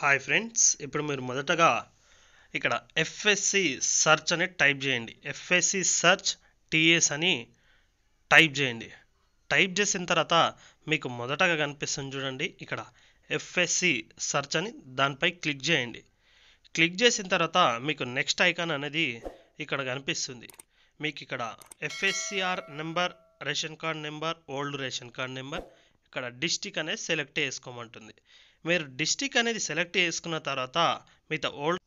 hi friends ఇప్పుడు మీరు మొదటగా ఇక్కడ ఎఫ్ఎస్సి సర్చ్ అని టైప్ చేయండి ఎఫ్ఎస్సి సర్చ్ టీఎస్ అని టైప్ చేయండి టైప్ చేసిన తర్వాత మీకు మొదటగా కనిపిస్తుంది చూడండి ఇక్కడ ఎఫ్ఎస్సి సర్చ్ అని దానిపై క్లిక్ చేయండి క్లిక్ చేసిన తర్వాత మీకు నెక్స్ట్ ఐకాన్ అనేది ఇక్కడ కనిపిస్తుంది మీకు ఇక్కడ FSCR number ration card number old ration card number ఇక్కడ డిస్టిక్ అనేది సెలెక్ట్ చేసుకోమంటుంది మీరు డిస్టిక్ అనేది సెలెక్ట్ చేసుకున్న తర్వాత మీతో ఓల్డ్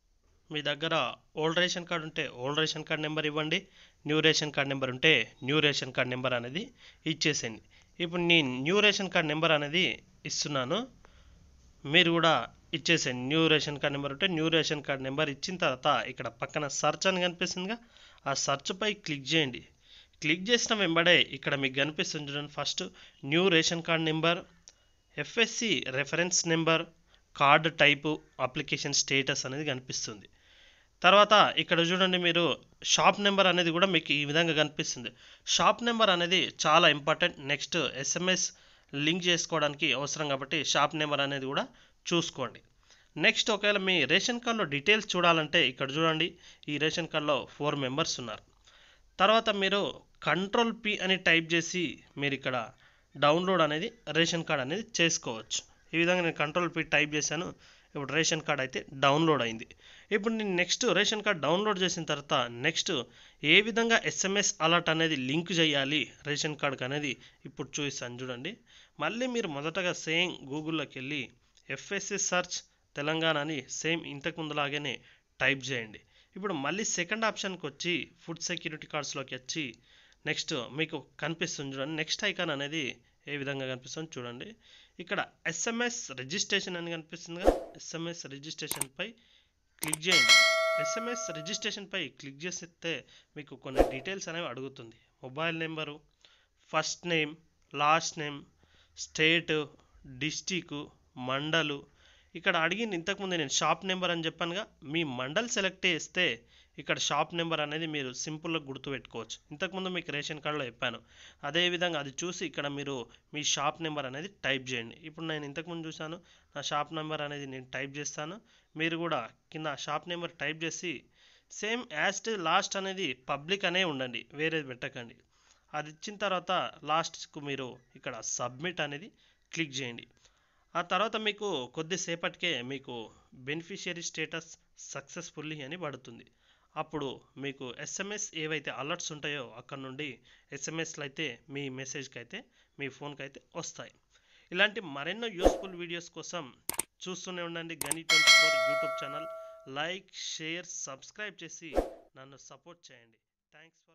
మీ దగ్గర ఓల్డ్ రేషన్ కార్డు ఉంటే ఓల్డ్ రేషన్ కార్డ్ నెంబర్ ఇవ్వండి న్యూ రేషన్ కార్డ్ నెంబర్ ఉంటే న్యూ రేషన్ కార్డ్ నెంబర్ అనేది ఇచ్చేసేయండి ఇప్పుడు నేను న్యూ రేషన్ కార్డ్ నెంబర్ అనేది ఇస్తున్నాను మీరు కూడా ఇచ్చేసేయండి న్యూ రేషన్ కార్డ్ నెంబర్ ఉంటే న్యూ రేషన్ కార్డ్ నెంబర్ ఇచ్చిన తర్వాత ఇక్కడ పక్కన సర్చ్ అని కనిపిస్తుందిగా ఆ సర్చ్పై క్లిక్ చేయండి క్లిక్ చేసిన వెంబడే ఇక్కడ మీకు కనిపిస్తుంది చూడండి first new ration card number FSC reference number card type application status అనేది కనిపిస్తుంది తర్వాత ఇక్కడ చూడండి మీరు షాప్ నెంబర్ అనేది కూడా మీకు ఈ విధంగా కనిపిస్తుంది షాప్ నెంబర్ అనేది చాలా ఇంపార్టెంట్ నెక్స్ట్ ఎస్ఎంఎస్ లింక్ చేసుకోవడానికి అవసరం కాబట్టి షాప్ నెంబర్ అనేది కూడా చూసుకోండి నెక్స్ట్ ఒకవేళ మీ రేషన్ కార్డులో డీటెయిల్స్ చూడాలంటే ఇక్కడ చూడండి ఈ రేషన్ కార్డులో ఫోర్ మెంబర్స్ ఉన్నారు తర్వాత మీరు కంట్రోల్ పి అని టైప్ చేసి మీరు ఇక్కడ డౌన్లోడ్ అనేది రేషన్ కార్డ్ అనేది చేసుకోవచ్చు ఈ విధంగా నేను కంట్రోల్ పీ టైప్ చేశాను ఇప్పుడు రేషన్ కార్డ్ అయితే డౌన్లోడ్ అయింది ఇప్పుడు నేను నెక్స్ట్ రేషన్ కార్డ్ డౌన్లోడ్ చేసిన తర్వాత నెక్స్ట్ ఏ విధంగా ఎస్ఎంఎస్ అలర్ట్ అనేది లింక్ చేయాలి రేషన్ కార్డ్కి అనేది ఇప్పుడు చూపిస్తాను చూడండి మళ్ళీ మీరు మొదటగా సేమ్ గూగుల్లోకి వెళ్ళి ఎఫ్ఎస్సి సర్చ్ తెలంగాణ అని సేమ్ ఇంతకుముందులాగానే టైప్ చేయండి ఇప్పుడు మళ్ళీ సెకండ్ ఆప్షన్కి వచ్చి ఫుడ్ సెక్యూరిటీ కార్డ్స్లోకి వచ్చి నెక్స్ట్ మీకు కనిపిస్తుంది చూడండి నెక్స్ట్ ఐకాన్ అనేది ఏ విధంగా కనిపిస్తుంది చూడండి ఇక్కడ ఎస్ఎంఎస్ రిజిస్ట్రేషన్ అని కనిపిస్తుందిగా ఎస్ఎంఎస్ రిజిస్ట్రేషన్పై క్లిక్ చేయండి ఎస్ఎంఎస్ రిజిస్ట్రేషన్పై క్లిక్ చేస్తే మీకు కొన్ని డీటెయిల్స్ అనేవి అడుగుతుంది mobile number first name last name state district మండలు ఇక్కడ అడిగింది ఇంతకుముందు నేను షాప్ నెంబర్ అని చెప్పానుగా మీ మండల్ సెలెక్ట్ చేస్తే ఇక్కడ షాప్ నెంబర్ అనేది మీరు సింపుల్గా గుర్తు పెట్టుకోవచ్చు ఇంతకుముందు మీకు రేషన్ కార్డులో చెప్పాను అదేవిధంగా అది చూసి ఇక్కడ మీరు మీ షాప్ నెంబర్ అనేది టైప్ చేయండి ఇప్పుడు నేను ఇంతకుముందు చూశాను నా షాప్ నెంబర్ అనేది నేను టైప్ చేస్తాను మీరు కూడా కింద షాప్ నెంబర్ టైప్ చేసి సేమ్ యాస్ట్ లాస్ట్ అనేది పబ్లిక్ అనే ఉండండి వేరేది పెట్టకండి అది ఇచ్చిన తర్వాత లాస్ట్కు మీరు ఇక్కడ సబ్మిట్ అనేది క్లిక్ చేయండి ఆ తర్వాత మీకు కొద్దిసేపటికే మీకు బెనిఫిషియరీ స్టేటస్ సక్సెస్ఫుల్లీ అని పడుతుంది అప్పుడు మీకు ఎస్ఎంఎస్ ఏవైతే అలర్ట్స్ ఉంటాయో అక్కడ నుండి ఎస్ఎంఎస్లు అయితే మీ మెసేజ్కి అయితే మీ ఫోన్కి అయితే వస్తాయి ఇలాంటి మరెన్నో యూస్ఫుల్ వీడియోస్ కోసం చూస్తూనే ఉండండి గని twenty four YouTube channel like share subscribe చేసి నన్ను సపోర్ట్ చేయండి థ్యాంక్స్ ఫర్